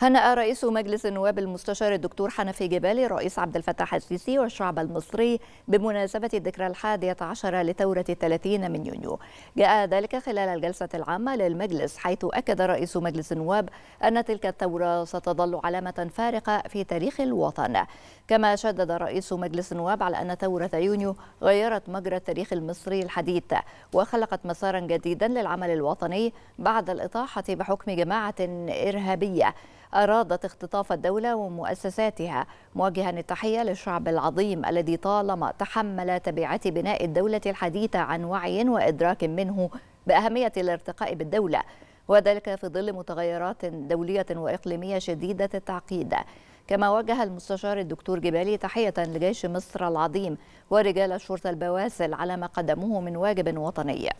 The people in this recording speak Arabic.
هنأ رئيس مجلس النواب المستشار الدكتور حنفي جبالي رئيس عبد الفتاح السيسي والشعب المصري بمناسبة الذكرى الحادية عشر لثورة الثلاثين من يونيو جاء ذلك خلال الجلسة العامة للمجلس حيث أكد رئيس مجلس النواب أن تلك الثورة ستظل علامة فارقة في تاريخ الوطن كما شدد رئيس مجلس النواب على أن ثورة يونيو غيرت مجرى التاريخ المصري الحديث وخلقت مسارا جديدا للعمل الوطني بعد الإطاحة بحكم جماعة إرهابية أرادت اختطاف الدولة ومؤسساتها موجها التحية للشعب العظيم الذي طالما تحمل تبعات بناء الدولة الحديثة عن وعي وإدراك منه بأهمية الارتقاء بالدولة وذلك في ظل متغيرات دولية وإقليمية شديدة التعقيد كما وجه المستشار الدكتور جبالي تحية لجيش مصر العظيم ورجال الشرطة البواسل على ما قدموه من واجب وطني